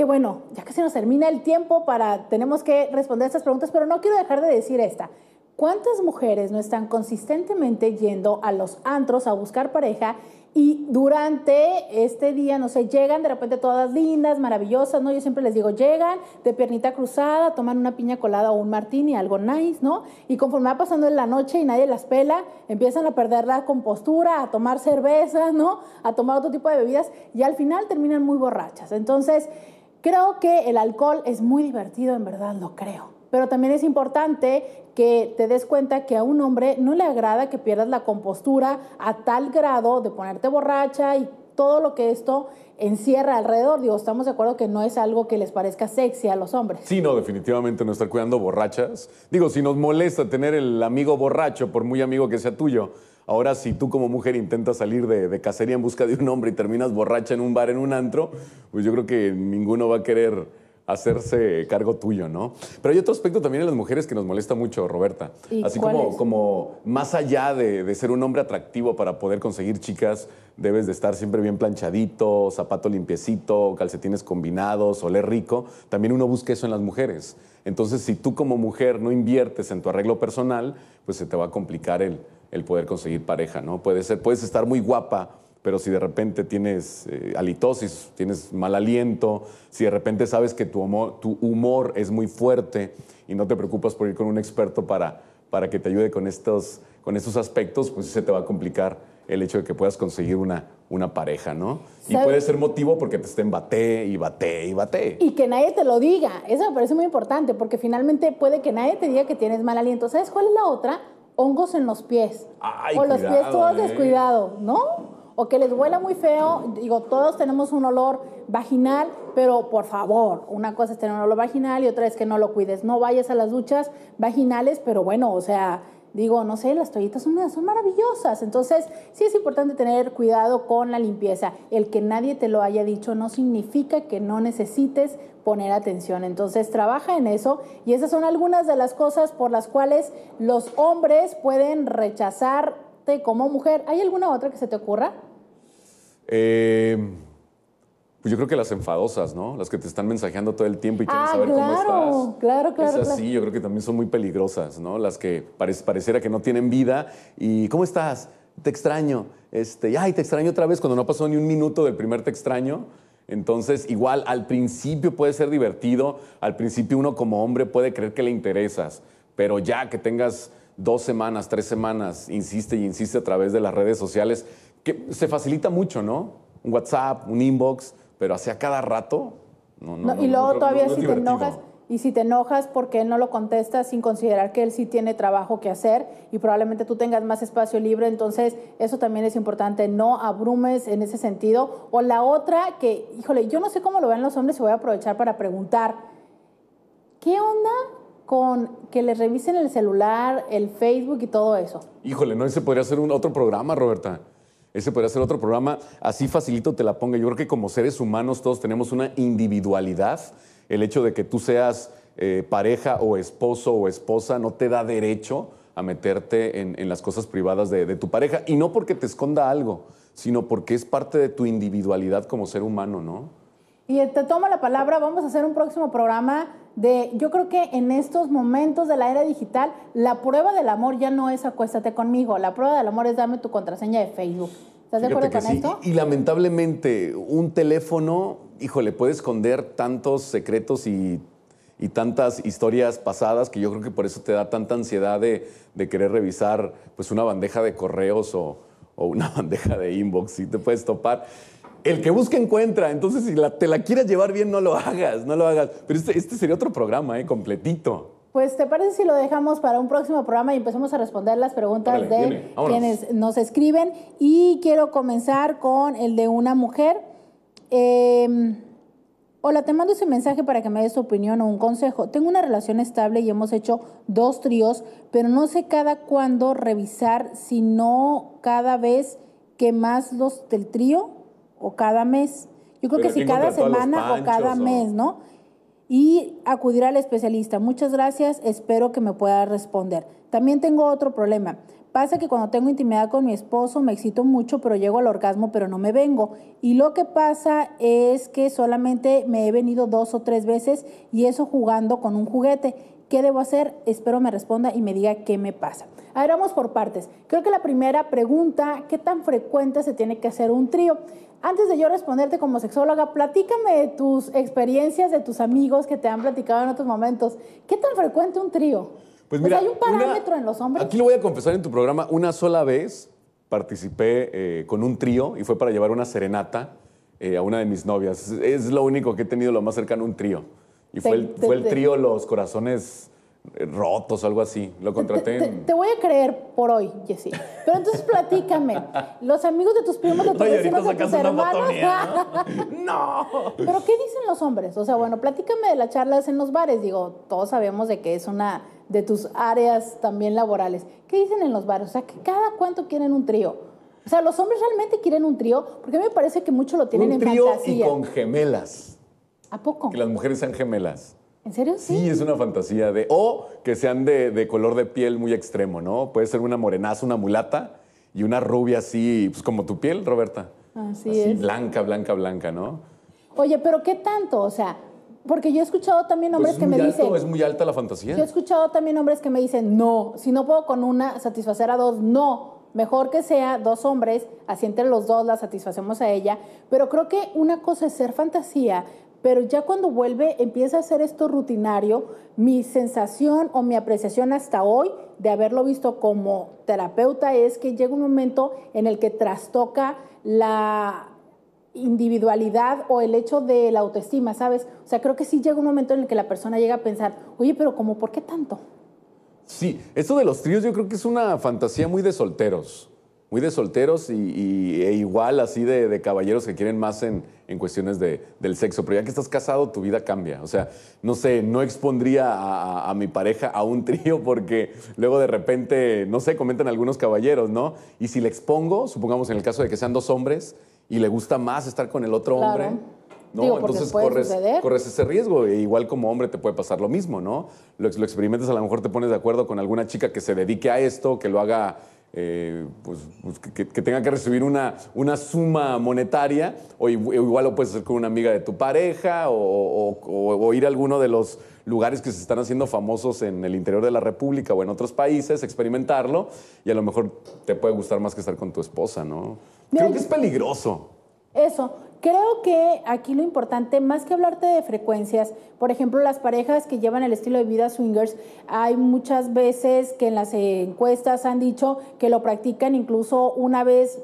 que bueno, ya casi nos termina el tiempo para, tenemos que responder estas preguntas, pero no quiero dejar de decir esta. ¿Cuántas mujeres no están consistentemente yendo a los antros a buscar pareja y durante este día, no sé, llegan de repente todas lindas, maravillosas, ¿no? Yo siempre les digo, llegan de piernita cruzada, toman una piña colada o un martini, algo nice, ¿no? Y conforme va pasando en la noche y nadie las pela, empiezan a perder la compostura, a tomar cerveza, ¿no? A tomar otro tipo de bebidas y al final terminan muy borrachas. Entonces, Creo que el alcohol es muy divertido, en verdad lo creo. Pero también es importante que te des cuenta que a un hombre no le agrada que pierdas la compostura a tal grado de ponerte borracha y todo lo que esto encierra alrededor. Digo, estamos de acuerdo que no es algo que les parezca sexy a los hombres. Sí, no, definitivamente no estar cuidando borrachas. Digo, si nos molesta tener el amigo borracho, por muy amigo que sea tuyo, Ahora, si tú como mujer intentas salir de, de, cacería en busca de un hombre y terminas borracha en un bar, en un antro, pues yo creo que ninguno va a querer hacerse cargo tuyo, ¿no? Pero hay otro aspecto también en las mujeres que nos molesta mucho, Roberta. Así como, más allá de, ser un hombre atractivo para poder conseguir chicas, debes de estar siempre bien planchadito, zapato limpiecito, calcetines combinados, oler rico. También uno busca eso en las mujeres. Entonces, si tú como mujer no inviertes en tu arreglo personal, pues se te va a complicar el, el poder conseguir pareja, ¿no? Puede ser, puedes estar muy guapa, pero si de repente tienes eh, halitosis, tienes mal aliento, si de repente sabes que tu humor, es muy fuerte y no te preocupas por ir con un experto para, para que te ayude con estos, con estos aspectos, pues se te va a complicar el hecho de que puedas conseguir una, una pareja, ¿no? Y puede ser motivo porque te estén bate y bate y bate. Y que nadie te lo diga. Eso me parece muy importante porque finalmente puede que nadie te diga que tienes mal aliento. ¿Sabes cuál es la otra? Hongos en los pies. Ay, o los pies todos eh. descuidados, ¿no? o que les huela muy feo, digo, todos tenemos un olor vaginal, pero por favor, una cosa es tener un olor vaginal y otra es que no lo cuides. No vayas a las duchas vaginales, pero bueno, o sea, digo, no sé, las toallitas húmedas son maravillosas. Entonces, sí es importante tener cuidado con la limpieza. El que nadie te lo haya dicho no significa que no necesites poner atención. Entonces, trabaja en eso. Y esas son algunas de las cosas por las cuales los hombres pueden rechazarte como mujer. ¿Hay alguna otra que se te ocurra? Eh, pues yo creo que las enfadosas, ¿no? Las que te están mensajeando todo el tiempo y quieren ah, saber claro, cómo estás. Claro, claro. Es así, yo creo que también son muy peligrosas, ¿no? Las que pareciera que no tienen vida y ¿cómo estás? Te extraño. Este, ay, te extraño otra vez cuando no pasó ni un minuto del primer te extraño. Entonces, igual al principio puede ser divertido, al principio uno como hombre puede creer que le interesas, pero ya que tengas dos semanas, tres semanas, insiste y insiste a través de las redes sociales, que se facilita mucho, ¿no? Un WhatsApp, un inbox, pero hacia cada rato. y luego todavía si te enojas. Y si te enojas porque no lo contestas sin considerar que él sí tiene trabajo que hacer y probablemente tú tengas más espacio libre, entonces eso también es importante, no abrumes en ese sentido. O la otra que, híjole, yo no sé cómo lo ven los hombres y voy a aprovechar para preguntar, ¿qué onda con que le revisen el celular, el Facebook y todo eso? Híjole, no, ese podría ser un otro programa, Roberta. Ese podría ser otro programa. Así facilito te la ponga. Yo creo que como seres humanos todos tenemos una individualidad. El hecho de que tú seas eh, pareja o esposo o esposa no te da derecho a meterte en, las cosas privadas de, de, tu pareja. Y no porque te esconda algo, sino porque es parte de tu individualidad como ser humano, ¿no? Y te tomo la palabra, vamos a hacer un próximo programa de, yo creo que en estos momentos de la era digital, la prueba del amor ya no es acuéstate conmigo, la prueba del amor es dame tu contraseña de Facebook. ¿Estás de acuerdo con esto? Y, lamentablemente, un teléfono, híjole, puede esconder tantos secretos y, tantas historias pasadas que yo creo que por eso te da tanta ansiedad de, querer revisar pues una bandeja de correos o, o una bandeja de inbox y te puedes topar el que busca encuentra. Entonces, si la, te la quieres llevar bien, no lo hagas, no lo hagas. Pero este, este, sería otro programa, ¿eh? Completito. Pues, ¿te parece si lo dejamos para un próximo programa y empezamos a responder las preguntas de quienes nos escriben? Y quiero comenzar con el de una mujer. Em, hola, te mando ese mensaje para que me des tu opinión o un consejo. Tengo una relación estable y hemos hecho dos tríos, pero no sé cada cuándo revisar, sino cada vez que más los del trío o cada mes. Yo creo que si cada semana o cada mes, ¿no? Y acudir al especialista. Muchas gracias, espero que me pueda responder. También tengo otro problema. Pasa que cuando tengo intimidad con mi esposo me excito mucho, pero llego al orgasmo, pero no me vengo. Y lo que pasa es que solamente me he venido dos o tres veces y eso jugando con un juguete. ¿Qué debo hacer? Espero me responda y me diga qué me pasa. A ver, vamos por partes. Creo que la primera pregunta, ¿qué tan frecuente se tiene que hacer un trío? Antes de yo responderte como sexóloga, platícame tus experiencias, de tus amigos que te han platicado en otros momentos. ¿Qué tan frecuente un trío? Pues mira, hay un parámetro en los hombres. Aquí lo voy a confesar en tu programa. Una sola vez participé eh, con un trío y fue para llevar una serenata eh, a una de mis novias. Es, lo único que he tenido lo más cercano a un trío. Y fue el trío Los Corazones rotos algo así. Lo contraté. Te, voy a creer por hoy, Jessy. Pero entonces platícame. Los amigos de tus primos, de tus Oye, hermanos. ¿no? Pero ¿qué dicen los hombres? O sea, bueno, platícame de las charlas en los bares. Digo, todos sabemos de que es una de tus áreas también laborales. ¿Qué dicen en los bares? O sea, que cada cuánto quieren un trío. O sea, los hombres realmente quieren un trío, porque a mí me parece que mucho lo tienen en fantasía. Un trío y con gemelas. ¿A poco? Que las mujeres sean gemelas. ¿En serio? Sí. es una fantasía de. O que sean de, color de piel muy extremo, ¿no? Puede ser una morenaza, una mulata y una rubia así, pues como tu piel, Roberta. Así, Blanca, blanca, blanca, ¿no? Oye, pero ¿qué tanto? O sea, porque yo he escuchado también hombres pues que me dicen dicen. Es muy alta la fantasía. Yo he escuchado también hombres que me dicen, no, si no puedo con una, satisfacer a dos, no. Mejor que sea dos hombres, así entre los dos la satisfacemos a ella. Pero creo que una cosa es ser fantasía, pero ya cuando vuelve empieza a hacer esto rutinario, mi sensación o mi apreciación hasta hoy de haberlo visto como terapeuta es que llega un momento en el que trastoca la individualidad o el hecho de la autoestima, ¿sabes? O sea, creo que sí llega un momento en el que la persona llega a pensar, oye, pero como, ¿por qué tanto? Sí, esto de los tríos yo creo que es una fantasía muy de solteros muy de solteros y, e igual así de, caballeros que quieren más en, cuestiones de, del sexo. Pero ya que estás casado, tu vida cambia. O sea, no sé, no expondría a, mi pareja a un trío porque luego de repente, no sé, comentan algunos caballeros, ¿no? Y si le expongo, supongamos en el caso de que sean dos hombres y le gusta más estar con el otro hombre. No, entonces corres, ese riesgo. E igual como hombre te puede pasar lo mismo, ¿no? Lo, lo, experimentas, a lo mejor te pones de acuerdo con alguna chica que se dedique a esto, que lo haga eh, pues, pues que, tenga que recibir una, suma monetaria, o igual lo puedes hacer con una amiga de tu pareja, o, ir a alguno de los lugares que se están haciendo famosos en el interior de la República o en otros países, experimentarlo, y a lo mejor te puede gustar más que estar con tu esposa, ¿no? Creo que es peligroso. Eso, Creo que aquí lo importante, más que hablarte de frecuencias, por ejemplo, las parejas que llevan el estilo de vida swingers, hay muchas veces que en las encuestas han dicho que lo practican incluso una vez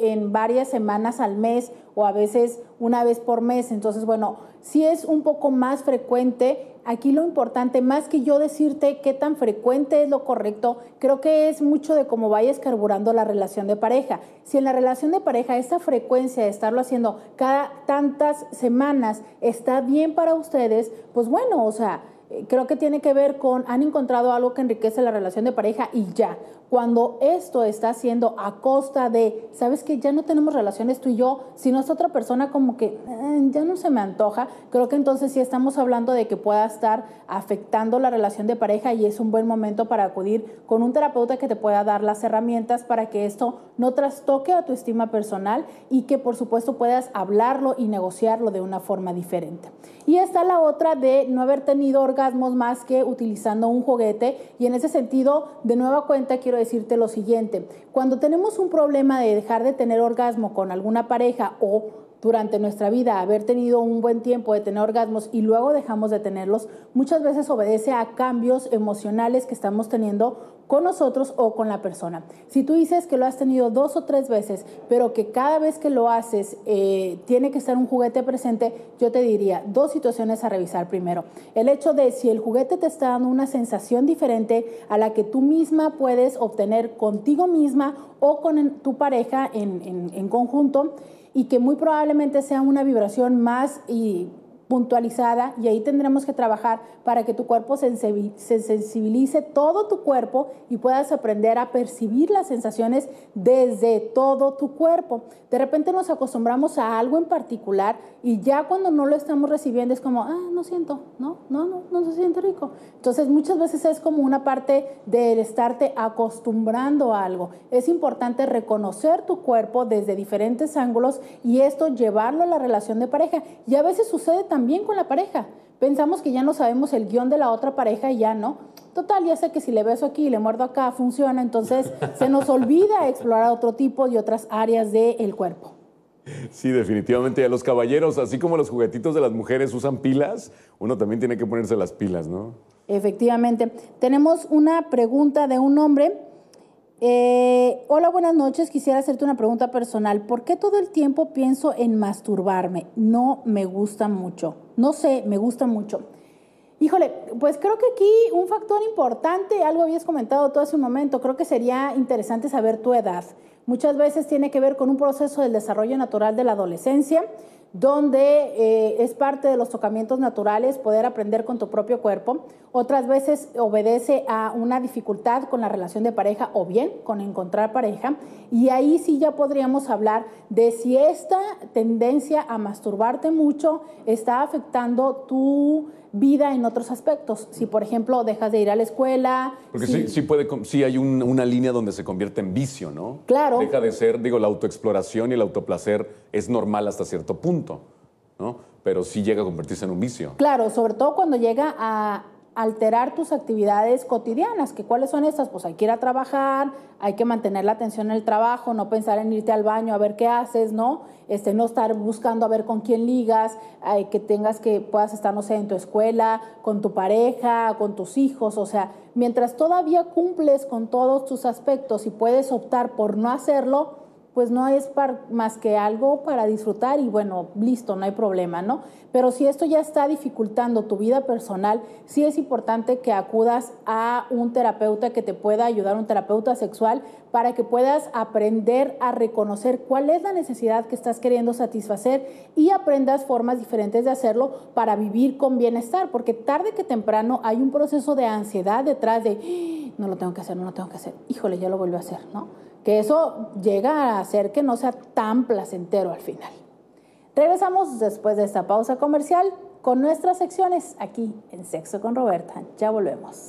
en varias semanas al mes o a veces una vez por mes. Entonces, bueno, si es un poco más frecuente Aquí lo importante, más que yo decirte qué tan frecuente es lo correcto, creo que es mucho de cómo vayas carburando la relación de pareja. Si en la relación de pareja esta frecuencia de estarlo haciendo cada tantas semanas está bien para ustedes, pues bueno, o sea, eh, creo que tiene que ver con han encontrado algo que enriquece la relación de pareja y ya. Cuando esto está siendo a costa de, sabes que ya no tenemos relaciones tú y yo, sino es otra persona como que eh, ya no se me antoja, creo que entonces sí estamos hablando de que pueda estar afectando la relación de pareja y es un buen momento para acudir con un terapeuta que te pueda dar las herramientas para que esto no trastoque a tu estima personal y que por supuesto puedas hablarlo y negociarlo de una forma diferente. Y está la otra de no haber tenido más que utilizando un juguete. Y en ese sentido, de nueva cuenta, quiero decirte lo siguiente. Cuando tenemos un problema de dejar de tener orgasmo con alguna pareja o durante nuestra vida, haber tenido un buen tiempo de tener orgasmos y luego dejamos de tenerlos, muchas veces obedece a cambios emocionales que estamos teniendo con nosotros o con la persona. Si tú dices que lo has tenido dos o tres veces, pero que cada vez que lo haces eh, tiene que estar un juguete presente, yo te diría dos situaciones a revisar primero. El hecho de si el juguete te está dando una sensación diferente a la que tú misma puedes obtener contigo misma o con tu pareja en, en conjunto, y que muy probablemente sea una vibración más y puntualizada y ahí tendremos que trabajar para que tu cuerpo se sensibilice todo tu cuerpo y puedas aprender a percibir las sensaciones desde todo tu cuerpo. De repente nos acostumbramos a algo en particular y ya cuando no lo estamos recibiendo es como, ah, no siento, no, no, no, no se siente rico. Entonces muchas veces es como una parte de estarte acostumbrando a algo. Es importante reconocer tu cuerpo desde diferentes ángulos y esto llevarlo a la relación de pareja. Y a veces sucede también también con la pareja. Pensamos que ya no sabemos el guión de la otra pareja y ya no. Total, ya sé que si le beso aquí y le muerdo acá funciona, entonces se nos olvida explorar otro tipo y otras áreas del cuerpo. Sí, definitivamente. A los caballeros, así como los juguetitos de las mujeres usan pilas, uno también tiene que ponerse las pilas, ¿no? Efectivamente. Tenemos una pregunta de un hombre eh, hola, buenas noches. Quisiera hacerte una pregunta personal. ¿Por qué todo el tiempo pienso en masturbarme? No me gusta mucho. No sé, me gusta mucho. Híjole, pues creo que aquí un factor importante, algo habías comentado todo hace un momento, creo que sería interesante saber tu edad. Muchas veces tiene que ver con un proceso del desarrollo natural de la adolescencia donde eh, es parte de los tocamientos naturales poder aprender con tu propio cuerpo. Otras veces obedece a una dificultad con la relación de pareja o bien con encontrar pareja. Y ahí sí ya podríamos hablar de si esta tendencia a masturbarte mucho está afectando tu vida en otros aspectos. Si, por ejemplo, dejas de ir a la escuela. Porque sí, sí, puede, sí hay una línea donde se convierte en vicio, ¿no? Claro. Deja de ser, digo, la autoexploración y el autoplacer es normal hasta cierto punto, ¿no? Pero sí llega a convertirse en un vicio. Claro, sobre todo cuando llega a alterar tus actividades cotidianas, que cuáles son estas, pues hay que ir a trabajar, hay que mantener la atención en el trabajo, no pensar en irte al baño a ver qué haces, ¿no? Este, no estar buscando a ver con quién ligas, eh, que tengas que puedas estar, no sé, en tu escuela, con tu pareja, con tus hijos, o sea, mientras todavía cumples con todos tus aspectos y puedes optar por no hacerlo, pues no es más que algo para disfrutar y bueno, listo, no hay problema, ¿no? Pero si esto ya está dificultando tu vida personal, sí es importante que acudas a un terapeuta que te pueda ayudar, un terapeuta sexual, para que puedas aprender a reconocer cuál es la necesidad que estás queriendo satisfacer y aprendas formas diferentes de hacerlo para vivir con bienestar, porque tarde que temprano hay un proceso de ansiedad detrás de, ¡Ah! no lo tengo que hacer, no lo tengo que hacer, híjole, ya lo vuelvo a hacer, ¿no? que eso llega a hacer que no sea tan placentero al final. Regresamos después de esta pausa comercial con nuestras secciones aquí en Sexo con Roberta. Ya volvemos.